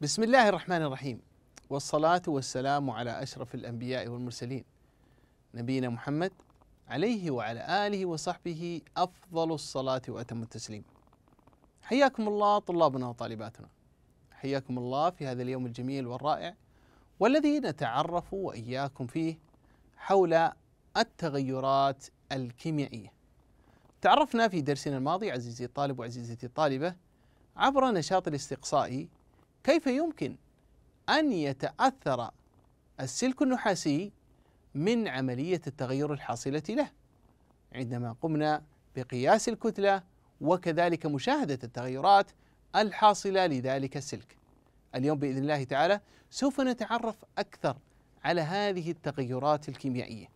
بسم الله الرحمن الرحيم والصلاة والسلام على أشرف الأنبياء والمرسلين نبينا محمد عليه وعلى آله وصحبه أفضل الصلاة وأتم التسليم حياكم الله طلابنا وطالباتنا حياكم الله في هذا اليوم الجميل والرائع والذي نتعرف وإياكم فيه حول التغيرات الكيميائية تعرفنا في درسنا الماضي عزيزي الطالب وعزيزتي الطالبة عبر نشاط الاستقصائي كيف يمكن أن يتأثر السلك النحاسي من عملية التغير الحاصلة له عندما قمنا بقياس الكتلة وكذلك مشاهدة التغيرات الحاصلة لذلك السلك اليوم بإذن الله تعالى سوف نتعرف أكثر على هذه التغيرات الكيميائية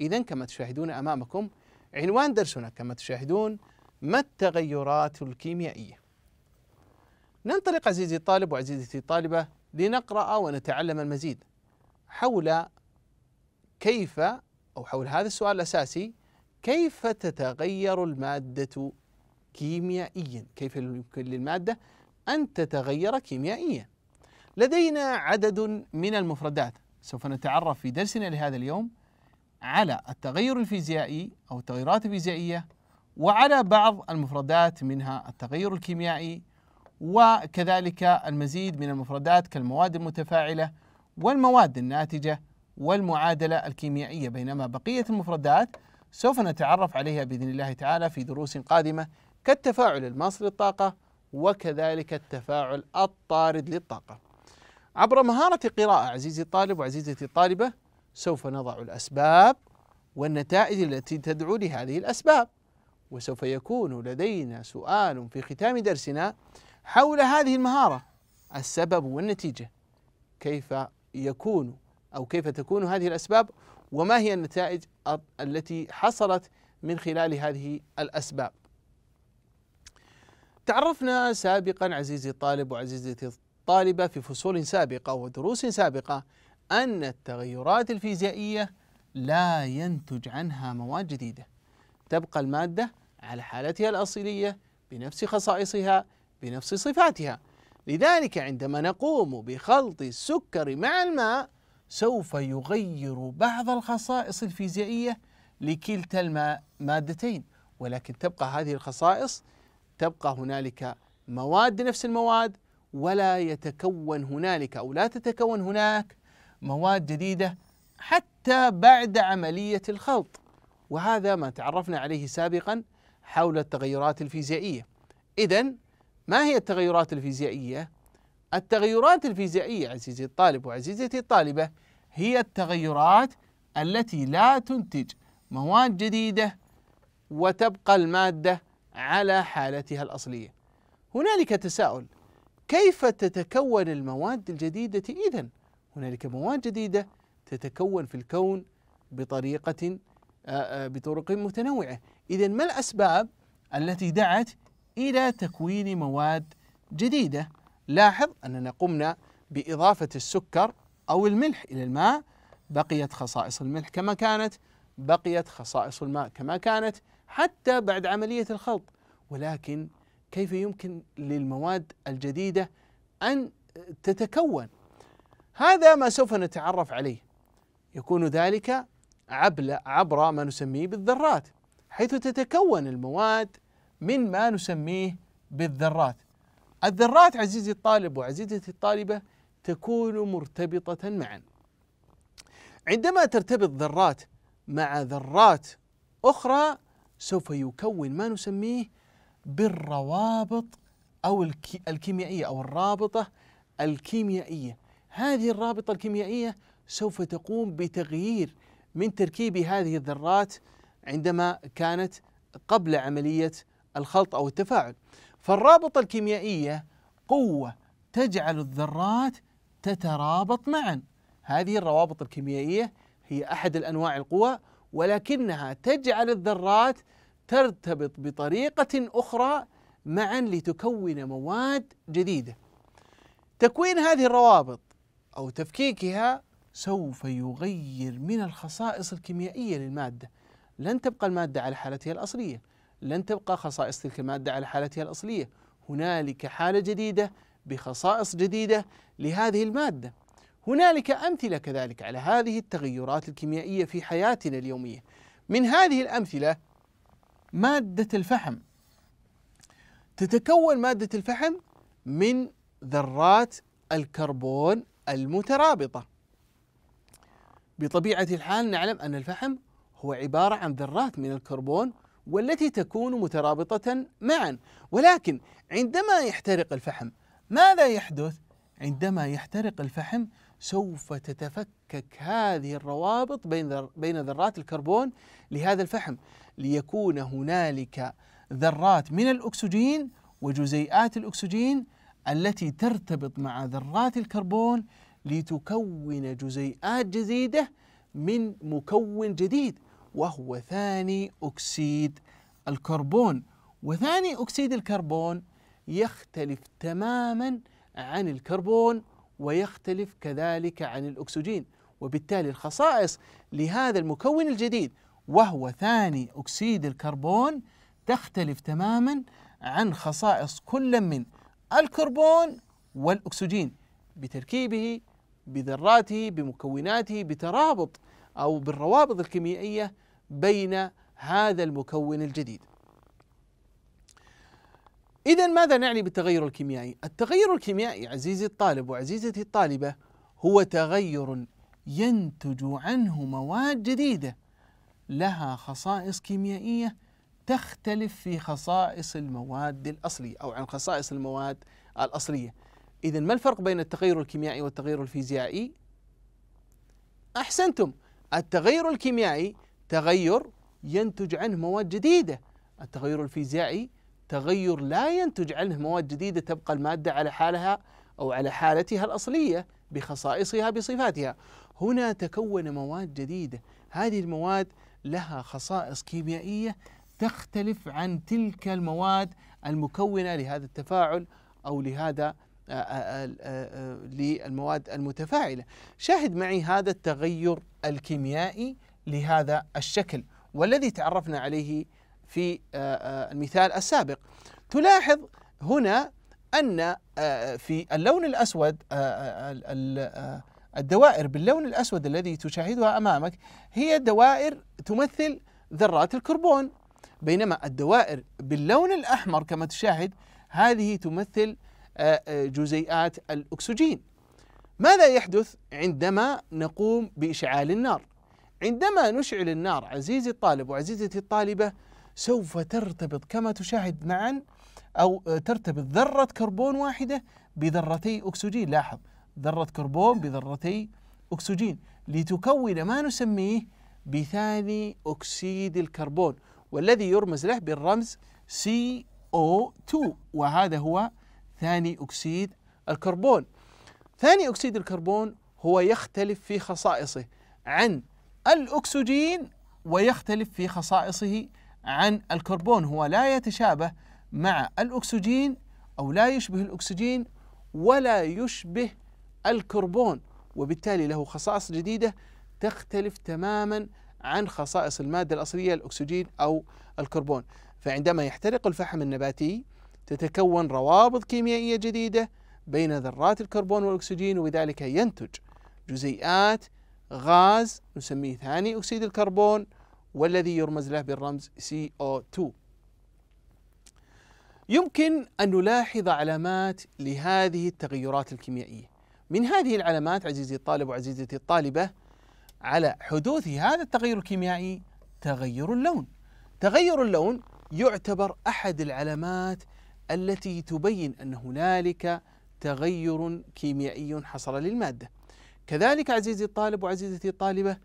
إذا كما تشاهدون أمامكم عنوان درسنا كما تشاهدون ما التغيرات الكيميائية ننطلق عزيزي الطالب وعزيزتي الطالبة لنقرأ ونتعلم المزيد حول كيف أو حول هذا السؤال الأساسي كيف تتغير المادة كيميائيا كيف يمكن للمادة أن تتغير كيميائيا لدينا عدد من المفردات سوف نتعرف في درسنا لهذا اليوم على التغير الفيزيائي أو التغيرات الفيزيائية وعلى بعض المفردات منها التغير الكيميائي وكذلك المزيد من المفردات كالمواد المتفاعلة والمواد الناتجة والمعادلة الكيميائية بينما بقية المفردات سوف نتعرف عليها بإذن الله تعالى في دروس قادمة كالتفاعل الماصل للطاقة وكذلك التفاعل الطارد للطاقة عبر مهارة قراءه عزيزي الطالب وعزيزتي الطالبة سوف نضع الأسباب والنتائج التي تدعو لهذه الأسباب وسوف يكون لدينا سؤال في ختام درسنا حول هذه المهارة السبب والنتيجة كيف يكون أو كيف تكون هذه الأسباب وما هي النتائج التي حصلت من خلال هذه الأسباب تعرفنا سابقا عزيزي الطالب وعزيزتي الطالبة في فصول سابقة ودروس سابقة أن التغيرات الفيزيائية لا ينتج عنها مواد جديدة تبقى المادة على حالتها الأصيلية بنفس خصائصها بنفس صفاتها لذلك عندما نقوم بخلط السكر مع الماء سوف يغير بعض الخصائص الفيزيائية لكلتا المادتين ولكن تبقى هذه الخصائص تبقى هنالك مواد نفس المواد ولا يتكون هنالك أو لا تتكون هناك مواد جديدة حتى بعد عملية الخلط وهذا ما تعرفنا عليه سابقا حول التغيرات الفيزيائية إذا ما هي التغيرات الفيزيائية؟ التغيرات الفيزيائية عزيزي الطالب وعزيزتي الطالبة هي التغيرات التي لا تنتج مواد جديدة وتبقى المادة على حالتها الأصلية. هنالك تساؤل كيف تتكون المواد الجديدة إذا؟ هنالك مواد جديدة تتكون في الكون بطريقة آه، آه، بطرق متنوعة، إذا ما الأسباب التي دعت إلى تكوين مواد جديدة لاحظ أننا قمنا بإضافة السكر أو الملح إلى الماء بقيت خصائص الملح كما كانت بقيت خصائص الماء كما كانت حتى بعد عملية الخلط ولكن كيف يمكن للمواد الجديدة أن تتكون هذا ما سوف نتعرف عليه يكون ذلك عبر ما نسميه بالذرات حيث تتكون المواد من ما نسميه بالذرات الذرات عزيزي الطالب وعزيزتي الطالبة تكون مرتبطة معا عندما ترتبط ذرات مع ذرات أخرى سوف يكون ما نسميه بالروابط أو الكيميائية أو الرابطة الكيميائية هذه الرابطة الكيميائية سوف تقوم بتغيير من تركيب هذه الذرات عندما كانت قبل عملية الخلط أو التفاعل فالرابطة الكيميائية قوة تجعل الذرات تترابط معا هذه الروابط الكيميائية هي أحد الأنواع القوى ولكنها تجعل الذرات ترتبط بطريقة أخرى معا لتكون مواد جديدة تكوين هذه الروابط أو تفكيكها سوف يغير من الخصائص الكيميائية للمادة لن تبقى المادة على حالتها الأصلية لن تبقى خصائص تلك المادة على حالتها الأصلية هنالك حالة جديدة بخصائص جديدة لهذه المادة هنالك أمثلة كذلك على هذه التغيرات الكيميائية في حياتنا اليومية من هذه الأمثلة مادة الفحم تتكون مادة الفحم من ذرات الكربون المترابطة بطبيعة الحال نعلم أن الفحم هو عبارة عن ذرات من الكربون والتي تكون مترابطة معا ولكن عندما يحترق الفحم ماذا يحدث؟ عندما يحترق الفحم سوف تتفكك هذه الروابط بين بين ذرات الكربون لهذا الفحم ليكون هنالك ذرات من الاكسجين وجزيئات الاكسجين التي ترتبط مع ذرات الكربون لتكون جزيئات جديده من مكون جديد وهو ثاني أكسيد الكربون وثاني أكسيد الكربون يختلف تماما عن الكربون ويختلف كذلك عن الأكسجين وبالتالي الخصائص لهذا المكون الجديد وهو ثاني أكسيد الكربون تختلف تماما عن خصائص كل من الكربون والأكسجين بتركيبه بذراته بمكوناته بترابط أو بالروابط الكيميائية بين هذا المكون الجديد إذا ماذا نعني بالتغير الكيميائي؟ التغير الكيميائي عزيزي الطالب وعزيزتي الطالبة هو تغير ينتج عنه مواد جديدة لها خصائص كيميائية تختلف في خصائص المواد الأصلية أو عن خصائص المواد الأصلية إذا ما الفرق بين التغير الكيميائي والتغير الفيزيائي؟ أحسنتم التغير الكيميائي تغير ينتج عنه مواد جديده التغير الفيزيائي تغير لا ينتج عنه مواد جديده تبقى الماده على حالها او على حالتها الاصليه بخصائصها بصفاتها هنا تكون مواد جديده هذه المواد لها خصائص كيميائيه تختلف عن تلك المواد المكونه لهذا التفاعل او لهذا آه، آه، آه، للمواد المتفاعلة شاهد معي هذا التغير الكيميائي لهذا الشكل والذي تعرفنا عليه في المثال السابق تلاحظ هنا أن في اللون الأسود الدوائر باللون الأسود الذي تشاهدها أمامك هي دوائر تمثل ذرات الكربون بينما الدوائر باللون الأحمر كما تشاهد هذه تمثل جزيئات الأكسجين ماذا يحدث عندما نقوم بإشعال النار؟ عندما نشعل النار عزيزي الطالب وعزيزتي الطالبة سوف ترتبط كما تشاهد معا أو ترتبط ذرة كربون واحدة بذرتي أكسجين لاحظ ذرة كربون بذرتي أكسجين لتكون ما نسميه بثاني أكسيد الكربون والذي يرمز له بالرمز CO2 وهذا هو ثاني أكسيد الكربون ثاني أكسيد الكربون هو يختلف في خصائصه عن الأكسجين ويختلف في خصائصه عن الكربون هو لا يتشابه مع الأكسجين أو لا يشبه الأكسجين ولا يشبه الكربون وبالتالي له خصائص جديدة تختلف تماما عن خصائص المادة الأصلية الأكسجين أو الكربون فعندما يحترق الفحم النباتي تتكون روابط كيميائية جديدة بين ذرات الكربون والأكسجين وبذلك ينتج جزيئات غاز نسميه ثاني أكسيد الكربون والذي يرمز له بالرمز CO2 يمكن أن نلاحظ علامات لهذه التغيرات الكيميائية من هذه العلامات عزيزي الطالب وعزيزتي الطالبة على حدوث هذا التغير الكيميائي تغير اللون تغير اللون يعتبر أحد العلامات التي تبين ان هنالك تغير كيميائي حصل للماده. كذلك عزيزي الطالب وعزيزتي الطالبه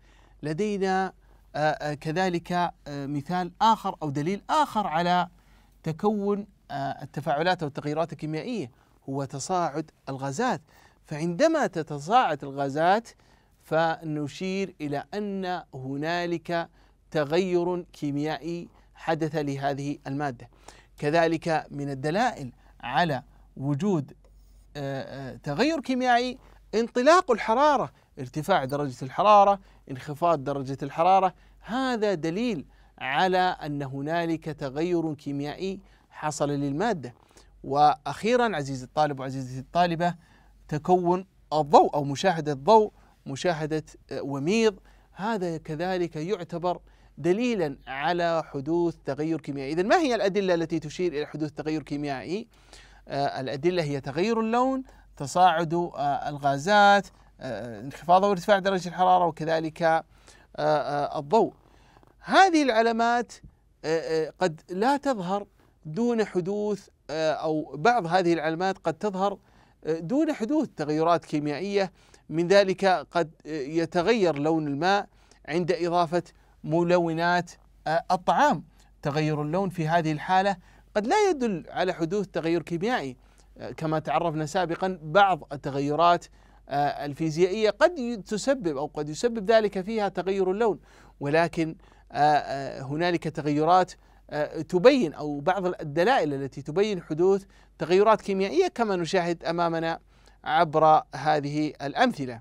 لدينا آه، آه، كذلك آه، مثال اخر او دليل اخر على تكون التفاعلات او التغيرات الكيميائيه هو تصاعد الغازات فعندما تتصاعد الغازات فنشير الى ان هنالك تغير كيميائي حدث لهذه الماده كذلك من الدلائل على وجود آه، آه، تغير كيميائي انطلاق الحرارة ارتفاع درجة الحرارة انخفاض درجة الحرارة هذا دليل على أن هنالك تغير كيميائي حصل للمادة وأخيرا عزيزي الطالب وعزيزتي الطالبة تكون الضوء أو مشاهدة الضوء مشاهدة آه، وميض هذا كذلك يعتبر دليلا على حدوث تغير كيميائي إذا ما هي الأدلة التي تشير إلى حدوث تغير كيميائي آه، الأدلة هي تغير اللون تصاعد آه، الغازات آه، انخفاض وارتفاع درجة الحرارة وكذلك الضوء هذه العلامات قد لا تظهر دون حدوث أو بعض هذه العلامات قد تظهر دون حدوث تغيرات كيميائية من ذلك قد يتغير لون الماء عند إضافة ملونات آه، الطعام تغير اللون في هذه الحالة قد لا يدل على حدوث تغير كيميائي آه، كما تعرفنا سابقا بعض التغيرات آه، الفيزيائية قد تسبب أو قد يسبب ذلك فيها تغير اللون ولكن هنالك تغيرات تبين أو بعض الدلائل التي تبين حدوث تغيرات كيميائية كما نشاهد أمامنا عبر هذه الأمثلة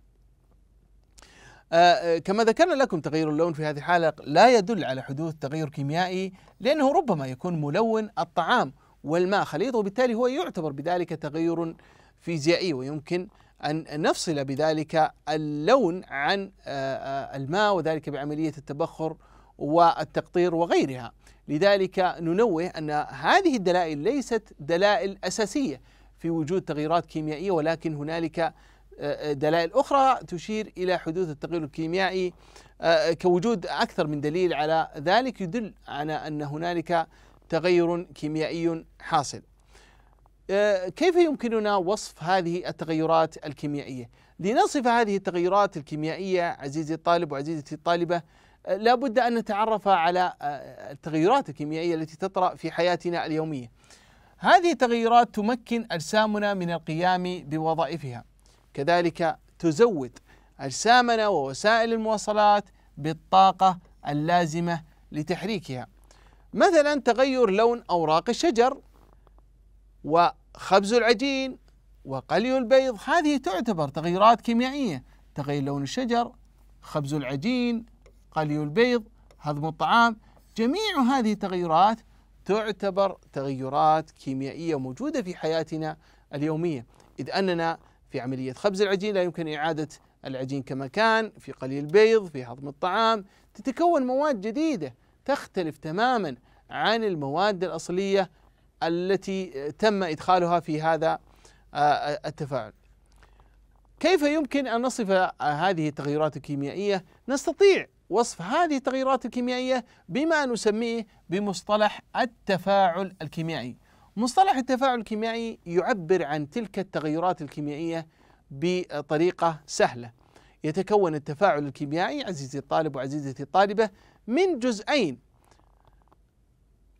آه، آه، كما ذكرنا لكم تغير اللون في هذه الحاله لا يدل على حدوث تغير كيميائي لأنه ربما يكون ملون الطعام والماء خليط وبالتالي هو يعتبر بذلك تغير فيزيائي ويمكن أن نفصل بذلك اللون عن آه، الماء وذلك بعملية التبخر والتقطير وغيرها لذلك ننوه أن هذه الدلائل ليست دلائل أساسية في وجود تغييرات كيميائية ولكن هنالك دلائل أخرى تشير إلى حدوث التغير الكيميائي آه، كوجود أكثر من دليل على ذلك يدل على أن هنالك تغير كيميائي حاصل آه، كيف يمكننا وصف هذه التغيرات الكيميائية؟ لنصف هذه التغيرات الكيميائية عزيزي الطالب وعزيزتي الطالبة آه، لا بد أن نتعرف على التغيرات الكيميائية التي تطرأ في حياتنا اليومية هذه التغيرات تمكن أجسامنا من القيام بوظائفها كذلك تزود أجسامنا ووسائل المواصلات بالطاقة اللازمة لتحريكها مثلا تغير لون أوراق الشجر وخبز العجين وقلي البيض هذه تعتبر تغيرات كيميائية تغير لون الشجر خبز العجين قلي البيض هضم الطعام جميع هذه التغيرات تعتبر تغيرات كيميائية موجودة في حياتنا اليومية إذ أننا في عملية خبز العجين لا يمكن إعادة العجين كما كان في قلي البيض في هضم الطعام تتكون مواد جديدة تختلف تماما عن المواد الأصلية التي تم إدخالها في هذا آه، آه، التفاعل كيف يمكن أن نصف هذه التغيرات الكيميائية؟ نستطيع وصف هذه التغيرات الكيميائية بما نسميه بمصطلح التفاعل الكيميائي مصطلح التفاعل الكيميائي يعبر عن تلك التغيرات الكيميائية بطريقة سهلة يتكون التفاعل الكيميائي عزيزي الطالب وعزيزتي الطالبة من جزئين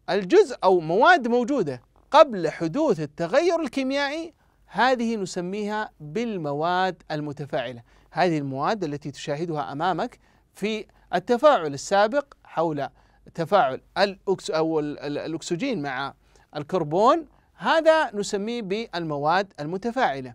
الجزء أو مواد موجودة قبل حدوث التغير الكيميائي هذه نسميها بالمواد المتفاعلة هذه المواد التي تشاهدها أمامك في التفاعل السابق حول تفاعل الأكس أو الأكسجين مع الكربون هذا نسميه بالمواد المتفاعله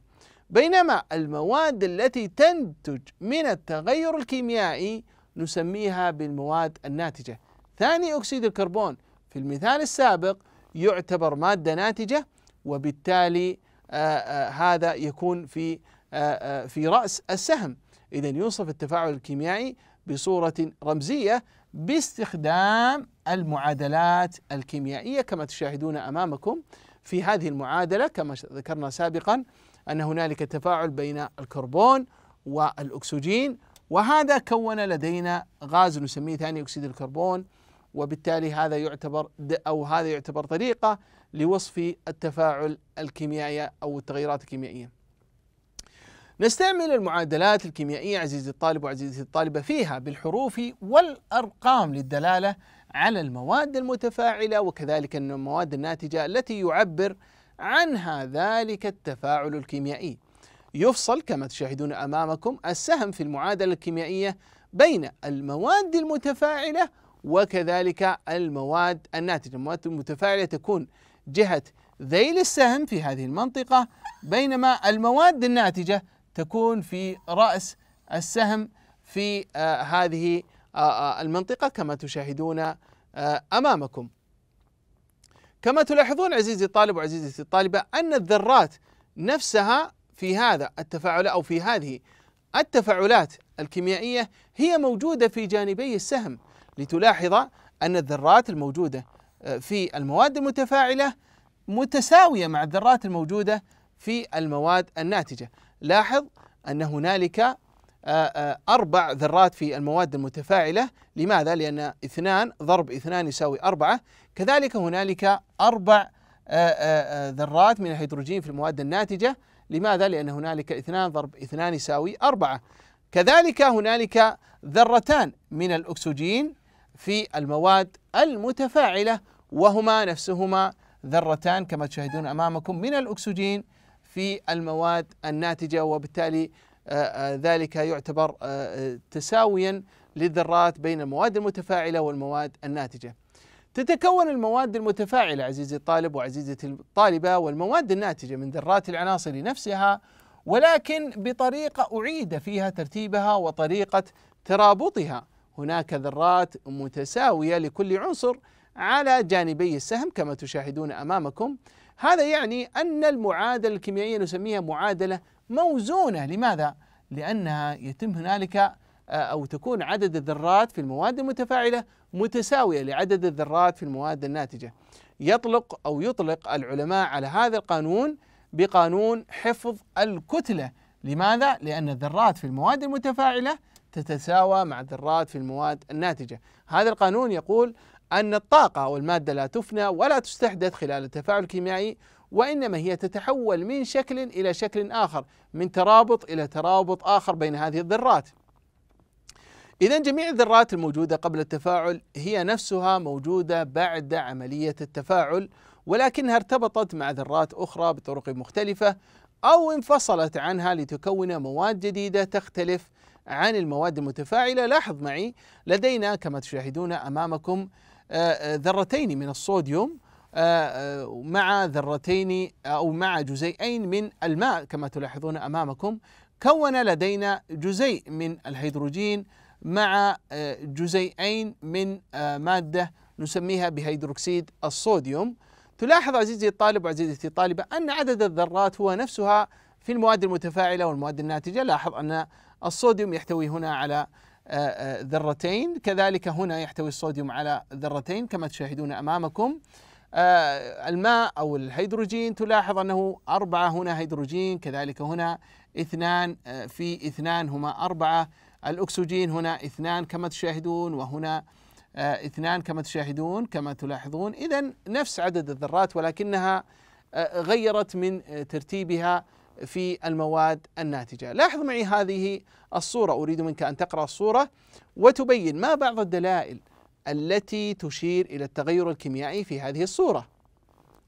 بينما المواد التي تنتج من التغير الكيميائي نسميها بالمواد الناتجه ثاني اكسيد الكربون في المثال السابق يعتبر ماده ناتجه وبالتالي آآ آه، آآ آه، هذا يكون في آآ آه، في راس السهم اذا يوصف التفاعل الكيميائي بصوره رمزيه باستخدام المعادلات الكيميائية كما تشاهدون أمامكم في هذه المعادلة كما ذكرنا سابقا أن هنالك تفاعل بين الكربون والأكسجين وهذا كون لدينا غاز نسميه ثاني أكسيد الكربون وبالتالي هذا يعتبر أو هذا يعتبر طريقة لوصف التفاعل الكيميائي أو التغيرات الكيميائية نستعمل المعادلات الكيميائية عزيزي الطالب وعزيزتي الطالبة فيها بالحروف والأرقام للدلالة على المواد المتفاعلة وكذلك المواد الناتجة التي يعبر عنها ذلك التفاعل الكيميائي يفصل كما تشاهدون أمامكم السهم في المعادلة الكيميائية بين المواد المتفاعلة وكذلك المواد الناتجة المواد المتفاعلة تكون جهة ذيل السهم في هذه المنطقة بينما المواد الناتجة تكون في رأس السهم في آه، هذه آه، آه، المنطقة كما تشاهدون أمامكم كما تلاحظون عزيزي الطالب وعزيزتي الطالبة أن الذرات نفسها في هذا التفاعل أو في هذه التفاعلات الكيميائية هي موجودة في جانبي السهم لتلاحظ أن الذرات الموجودة في المواد المتفاعلة متساوية مع الذرات الموجودة في المواد الناتجة لاحظ أن هنالك آه، آه، أربع ذرات في المواد المتفاعلة لماذا؟ لأن اثنان ضرب اثنان يساوي أربعة كذلك هنالك أربع آه، ذرات من الهيدروجين في المواد الناتجة لماذا؟ لأن هنالك اثنان ضرب اثنان يساوي أربعة كذلك هنالك ذرتان من الأكسجين في المواد المتفاعلة وهما نفسهما ذرتان كما تشاهدون أمامكم من الأكسجين في المواد الناتجة وبالتالي آه، آه، ذلك يعتبر آه، تساويا للذرات بين المواد المتفاعلة والمواد الناتجة تتكون المواد المتفاعلة عزيزي الطالب وعزيزتي الطالبة والمواد الناتجة من ذرات العناصر نفسها ولكن بطريقة أعيد فيها ترتيبها وطريقة ترابطها هناك ذرات متساوية لكل عنصر على جانبي السهم كما تشاهدون أمامكم هذا يعني أن المعادلة الكيميائية نسميها معادلة موزونة لماذا؟ لأنها يتم هنالك آه، أو تكون عدد الذرات في المواد المتفاعلة متساوية لعدد الذرات في المواد الناتجة يطلق أو يطلق العلماء على هذا القانون بقانون حفظ الكتلة لماذا؟ لأن الذرات في المواد المتفاعلة تتساوى مع الذرات في المواد الناتجة هذا القانون يقول أن الطاقة أو المادة لا تفنى ولا تستحدث خلال التفاعل الكيميائي وإنما هي تتحول من شكل إلى شكل آخر من ترابط إلى ترابط آخر بين هذه الذرات إذا جميع الذرات الموجودة قبل التفاعل هي نفسها موجودة بعد عملية التفاعل ولكنها ارتبطت مع ذرات أخرى بطرق مختلفة أو انفصلت عنها لتكون مواد جديدة تختلف عن المواد المتفاعلة لاحظ معي لدينا كما تشاهدون أمامكم ذرتين من الصوديوم آه، آه، مع ذرتين آه، أو مع جزيئين من الماء كما تلاحظون أمامكم كون لدينا جزيء من الهيدروجين مع جزيئين من مادة نسميها بهيدروكسيد الصوديوم تلاحظ عزيزي الطالب وعزيزتي الطالبة أن عدد الذرات هو نفسها في المواد المتفاعلة والمواد الناتجة لاحظ أن الصوديوم يحتوي هنا على آه، آه، ذرتين كذلك هنا يحتوي الصوديوم على ذرتين كما تشاهدون أمامكم آه، الماء أو الهيدروجين تلاحظ أنه أربعة هنا هيدروجين كذلك هنا اثنان في اثنان هما أربعة الأكسجين هنا اثنان كما تشاهدون وهنا اثنان كما تشاهدون كما تلاحظون إذا نفس عدد الذرات ولكنها غيرت من ترتيبها في المواد الناتجة لاحظ معي هذه الصورة أريد منك أن تقرأ الصورة وتبين ما بعض الدلائل التي تشير إلى التغير الكيميائي في هذه الصورة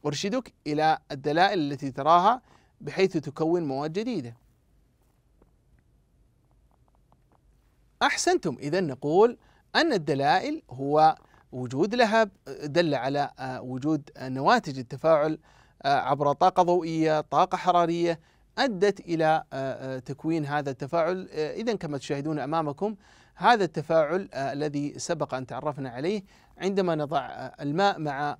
أرشدك إلى الدلائل التي تراها بحيث تكون مواد جديدة أحسنتم إذا نقول أن الدلائل هو وجود لهب دل على آه، وجود نواتج التفاعل آه، عبر طاقة ضوئية، طاقة حرارية، أدت إلى آه، آه، تكوين هذا التفاعل آه، إذا كما تشاهدون أمامكم هذا التفاعل الذي سبق أن تعرفنا عليه عندما نضع الماء مع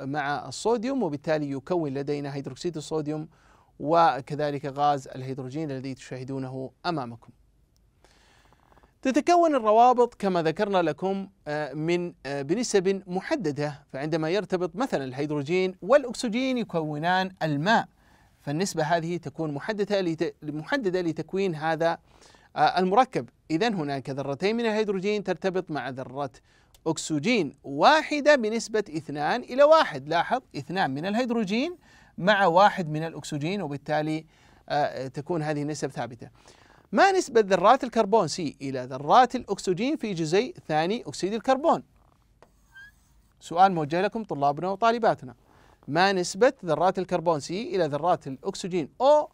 مع الصوديوم وبالتالي يكون لدينا هيدروكسيد الصوديوم وكذلك غاز الهيدروجين الذي تشاهدونه أمامكم تتكون الروابط كما ذكرنا لكم من بنسب محددة فعندما يرتبط مثلا الهيدروجين والأكسجين يكونان الماء فالنسبة هذه تكون محددة محددة لتكوين هذا آه، المركب إذا هناك ذرتين من الهيدروجين ترتبط مع ذرة أكسجين واحدة بنسبة اثنان إلى واحد لاحظ اثنان من الهيدروجين مع واحد من الأكسجين وبالتالي آه، تكون هذه النسب ثابتة ما نسبة ذرات الكربون سي إلى ذرات الأكسجين في جزيء ثاني أكسيد الكربون سؤال موجه لكم طلابنا وطالباتنا ما نسبة ذرات الكربون سي إلى ذرات الأكسجين أو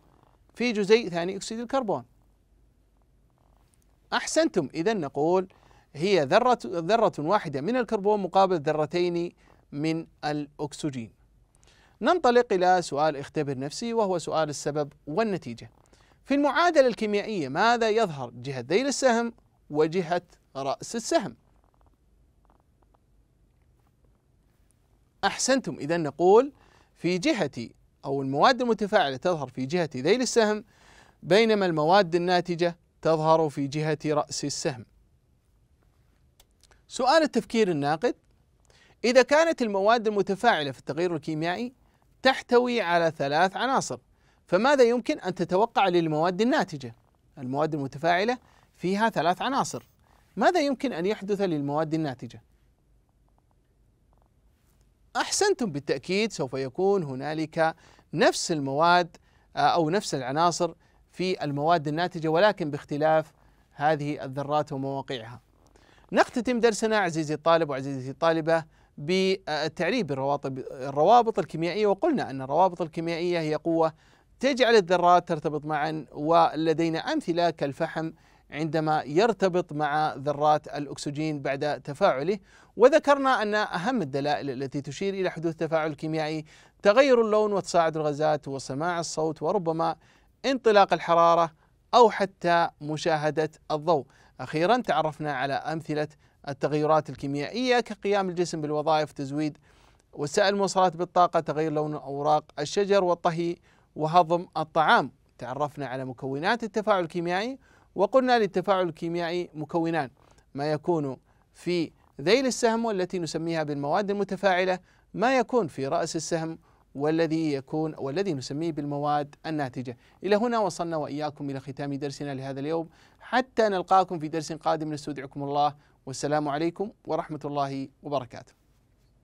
في جزيء ثاني أكسيد الكربون أحسنتم إذا نقول هي ذرة ذرة واحدة من الكربون مقابل ذرتين من الأكسجين ننطلق إلى سؤال اختبر نفسي وهو سؤال السبب والنتيجة في المعادلة الكيميائية ماذا يظهر جهة ذيل السهم وجهة رأس السهم أحسنتم إذا نقول في جهة أو المواد المتفاعلة تظهر في جهة ذيل السهم بينما المواد الناتجة تظهر في جهة رأس السهم سؤال التفكير الناقد إذا كانت المواد المتفاعلة في التغير الكيميائي تحتوي على ثلاث عناصر فماذا يمكن أن تتوقع للمواد الناتجة؟ المواد المتفاعلة فيها ثلاث عناصر ماذا يمكن أن يحدث للمواد الناتجة؟ أحسنتم بالتأكيد سوف يكون هنالك نفس المواد آه، أو نفس العناصر في المواد الناتجة ولكن باختلاف هذه الذرات ومواقعها نختتم درسنا عزيزي الطالب وعزيزتي الطالبة بالتعريب بالروابط الروابط الكيميائية وقلنا أن الروابط الكيميائية هي قوة تجعل الذرات ترتبط معا ولدينا أمثلة كالفحم عندما يرتبط مع ذرات الاكسجين بعد تفاعله وذكرنا ان اهم الدلائل التي تشير الى حدوث تفاعل كيميائي تغير اللون وتصاعد الغازات وسماع الصوت وربما انطلاق الحراره او حتى مشاهده الضوء. اخيرا تعرفنا على امثله التغيرات الكيميائيه كقيام الجسم بالوظائف تزويد وسائل المواصلات بالطاقه تغير لون اوراق الشجر والطهي وهضم الطعام. تعرفنا على مكونات التفاعل الكيميائي وقلنا للتفاعل الكيميائي مكونان ما يكون في ذيل السهم والتي نسميها بالمواد المتفاعلة ما يكون في رأس السهم والذي يكون والذي نسميه بالمواد الناتجة إلى هنا وصلنا وإياكم إلى ختام درسنا لهذا اليوم حتى نلقاكم في درس قادم نستودعكم الله والسلام عليكم ورحمة الله وبركاته